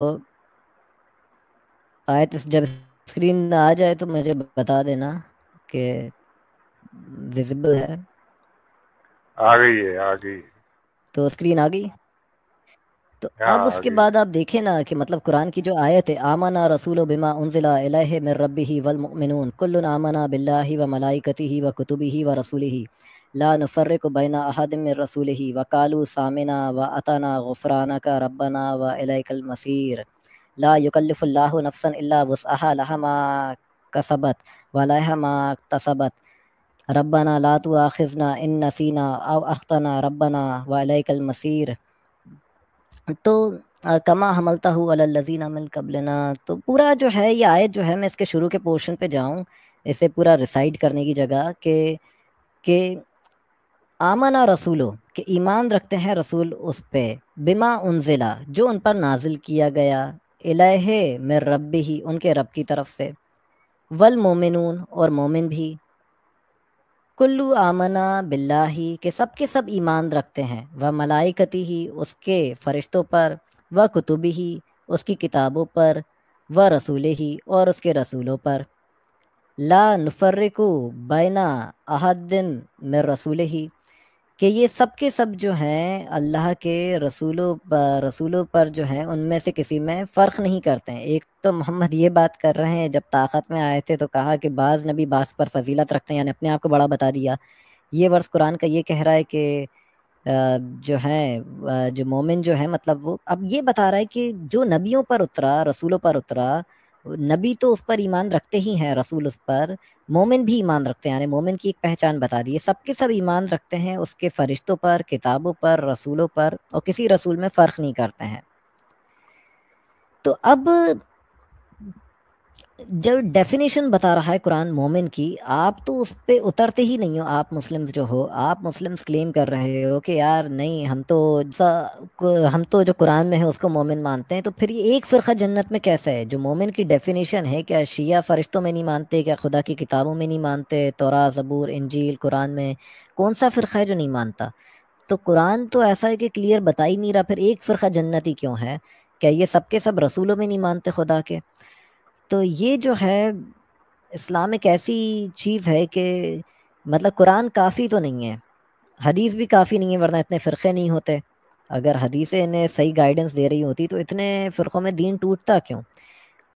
तो आए तो जब स्क्रीन आ जाए तो मुझे बता देना कि विजिबल है आ गई है आ गई तो स्क्रीन आ गई तो अब उसके बाद आप देखें ना कि मतलब कुरान की जो आयत है आमना रसूल बिमा उनजिला मिन रब्बी ही वल मुमिनून कुल्लुन आमना बिल्लाहि व मलाइकतिही व कुतुबिही व रसूलिही ला नफर्रिक बैना अहद मिन ही व कालू सामिना व अताना गुफरानक रब्बना व इलैकल मसीर ला युकल्लिफुल्लाहु नफ्सन इल्ला वुसअहा लहा मा कसबत व लहा मा तसबत रब्बना ला तुआखिज़ना इन नसीना अव अख्तना रब्बना व इलैकल मसीर तो कमा हमलता हु लजीन अमल कबलना तो पूरा जो है ये आयत जो है मैं इसके शुरू के पोर्शन पे जाऊँ इसे पूरा रिसाइड करने की जगह के के आमना रसूलो के ईमान रखते हैं रसूल उस पर बिमा उनजिला जो उन पर नाजिल किया गया इलह मे रब ही उनके रब की तरफ से वल और मोमिन भी कुल्लू आमना बिल्लाही के सब के सब ईमान रखते हैं वह मलाइकती ही उसके फरिश्तों पर वह कुतुबी ही उसकी किताबों पर व रसूल ही और उसके रसूलों पर ला नफर्रिकु बैना अहदिन में रसूल ही कि ये सब के सब जो हैं अल्लाह के रसूलों पर रसूलों पर जो हैं उनमें से किसी में फ़र्क नहीं करते हैं एक तो मोहम्मद ये बात कर रहे हैं जब ताकत में आए थे तो कहा कि बाज़ नबी बास पर फजीलत रखते हैं यानी अपने आप को बड़ा बता दिया ये वर्ष कुरान का ये कह रहा है कि जो है जो मोमिन जो है मतलब वो अब ये बता रहा है कि जो नबियों पर उतरा रसूलों पर उतरा नबी तो उस पर ईमान रखते ही हैं रसूल उस पर मोमिन भी ईमान रखते हैं यानी मोमिन की एक पहचान बता दी सबके सब ईमान रखते हैं उसके फरिश्तों पर किताबों पर रसूलों पर और किसी रसूल में फ़र्क नहीं करते हैं तो अब जब डेफिनेशन बता रहा है कुरान मोमिन की आप तो उस पर उतरते ही नहीं हो आप मुस्लिम्स जो हो आप मुस्लिम्स क्लेम कर रहे हो कि यार नहीं हम तो हम तो जो कुरान में है उसको मोमिन मानते हैं तो फिर ये एक फ़िरका जन्नत में कैसा है जो मोमिन की डेफिनेशन है क्या शिया फ़रिश्तों में नहीं मानते क्या खुदा की किताबों में नहीं मानते तोरा ज़बूर इंजील कुरान में कौन सा फ़िरका है जो नहीं मानता तो कुरान तो ऐसा है कि क्लियर बता ही नहीं रहा फिर एक फ़िरका ही क्यों है क्या ये सब के सब रसूलों में नहीं मानते खुदा के तो ये जो है इस्लाम एक ऐसी चीज़ है कि मतलब कुरान काफ़ी तो नहीं है हदीस भी काफ़ी नहीं है वरना इतने फ़िरक़े नहीं होते अगर हदीसें इन्हें सही गाइडेंस दे रही होती तो इतने फ़िरक़ों में दीन टूटता क्यों